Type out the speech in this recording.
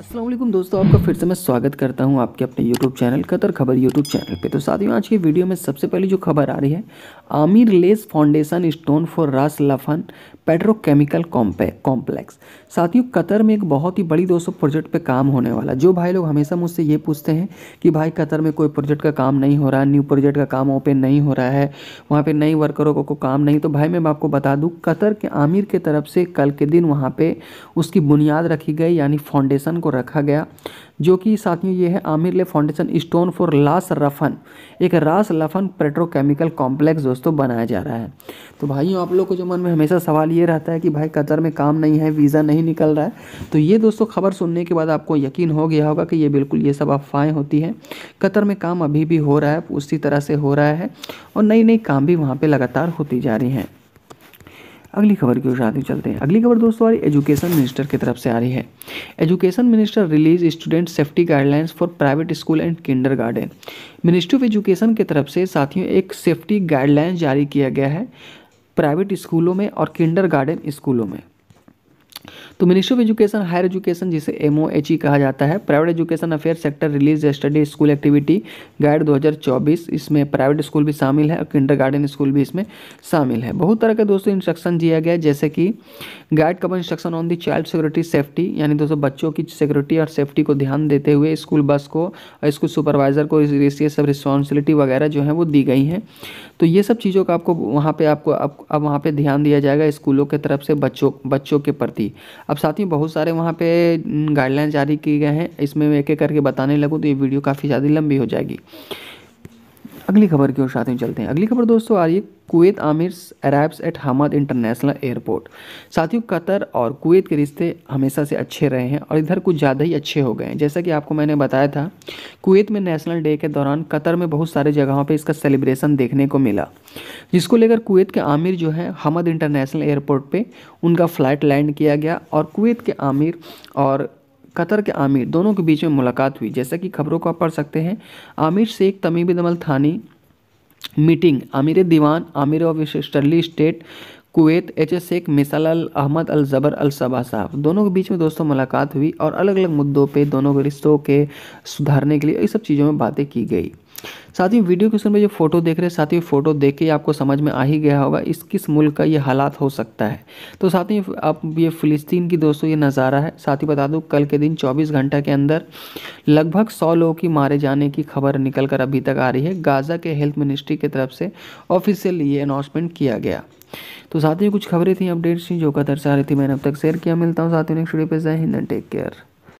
असलम दोस्तों आपका फिर से मैं स्वागत करता हूं आपके अपने यूट्यूब चैनल कतर खबर यूट्यूब चैनल पे तो साथियों आज की वीडियो में सबसे पहली जो खबर आ रही है Amir lays foundation stone for Ras Laffan petrochemical complex साथियों कतर में एक बहुत ही बड़ी दोस्तों प्रोजेक्ट पे काम होने वाला जो भाई लोग हमेशा मुझसे ये पूछते हैं कि भाई कतर में कोई प्रोजेक्ट का काम नहीं हो रहा है न्यू प्रोजेक्ट का काम ओपन नहीं हो रहा है वहाँ पर नई वर्करों को, को काम नहीं तो भाई मैं आपको बता दूँ कतर के आमिर के तरफ से कल के दिन वहाँ पर उसकी बुनियाद रखी गई यानी फाउंडेशन को रखा गया जो कि साथियों ये है आमिर ले फाउंडेशन स्टोन फॉर लास रफन एक रास लफन पेट्रोकेमिकल कॉम्प्लेक्स दोस्तों बनाया जा रहा है तो भाइयों आप लोग को जो मन में हमेशा सवाल ये रहता है कि भाई कतर में काम नहीं है वीज़ा नहीं निकल रहा है तो ये दोस्तों खबर सुनने के बाद आपको यकीन हो गया होगा कि ये बिल्कुल ये सब अफवाहें होती हैं कतर में काम अभी भी हो रहा है उसी तरह से हो रहा है और नई नई काम भी वहाँ पर लगातार होती जा रही हैं अगली खबर की ओर साथ चलते हैं अगली खबर दोस्तों हमारी एजुकेशन मिनिस्टर की तरफ से आ रही है education minister release student safety guidelines for private school and kindergarten ministry of education की तरफ से साथियों एक सेफ्टी गाइडलाइंस जारी किया गया है प्राइवेट स्कूलों में और किंडर गार्डन स्कूलों में तो ministry of education higher education जिसे एम e कहा जाता है private education affair sector release study school activity guide 2024 इसमें प्राइवेट स्कूल भी शामिल है और किंडर स्कूल भी इसमें शामिल है बहुत तरह के दोस्तों इंस्ट्रक्शन दिया गया जैसे कि गाइड कब instruction on the child security safety यानी दोस्तों बच्चों की सिक्योरिटी और सेफ्टी को ध्यान देते हुए स्कूल बस को और स्कूल सुपरवाइजर को ये सब रिस्पॉन्सिबिलिटी वगैरह जो है वो दी गई हैं तो ये सब चीज़ों का आपको वहाँ पर आपको अब वहाँ पर ध्यान दिया जाएगा स्कूलों के तरफ से बच्चों बच्चों के प्रति अब साथियों बहुत सारे वहाँ पे गाइडलाइन जारी किए गए हैं इसमें मैं एक एक करके बताने लगूँ तो ये वीडियो काफ़ी ज़्यादा लंबी हो जाएगी अगली खबर की ओर साथियों चलते हैं अगली खबर दोस्तों आ रही है कुवैत आमिर arrives at Hamad International Airport साथियों कतर और कुवैत के रिश्ते हमेशा से अच्छे रहे हैं और इधर कुछ ज़्यादा ही अच्छे हो गए हैं जैसा कि आपको मैंने बताया था कुवैत में नेशनल डे के दौरान कतर में बहुत सारे जगहों पर इसका सेलिब्रेशन देखने को मिला जिसको लेकर कुवैत के आमिर जो है हमद इंटरनेशनल एयरपोर्ट पर उनका फ़्लाइट लैंड किया गया और कुवैत के आमिर और कतर के आमिर दोनों के बीच में मुलाकात हुई जैसा कि खबरों को आप पढ़ सकते हैं आमिर शेख तमीब अमल थानी मीटिंग आमिर दीवान आमिर ऑफ स्टर्ली स्टेट कुवैत एच एस शेख मिसाल अल अहमद अल जबर अल सबा साहब दोनों के बीच में दोस्तों मुलाकात हुई और अलग अलग मुद्दों पे दोनों के रिश्तों के सुधारने के लिए ये सब चीज़ों में बातें की गई साथ ही वीडियो के में जो फोटो देख रहे हैं साथ ही फोटो देख के आपको समझ में आ ही गया होगा इस किस मुल्क का ये हालात हो सकता है तो साथ ही आप ये फ़िलिस्तीन की दोस्तों ये नज़ारा है साथ ही बता दूँ कल के दिन चौबीस घंटा के अंदर लगभग सौ लोगों की मारे जाने की खबर निकल कर अभी तक आ रही है गाज़ा के हेल्थ मिनिस्ट्री की तरफ से ऑफिसियल ये अनाउंसमेंट किया गया तो साथ ही कुछ खबरें थी अपडेट्स थी जो कदर दर्शा रही थी मैंने अब तक शेयर किया मिलता हूँ साथ ही नेक्स्ट वीडियो पे जय हिंद टेक केयर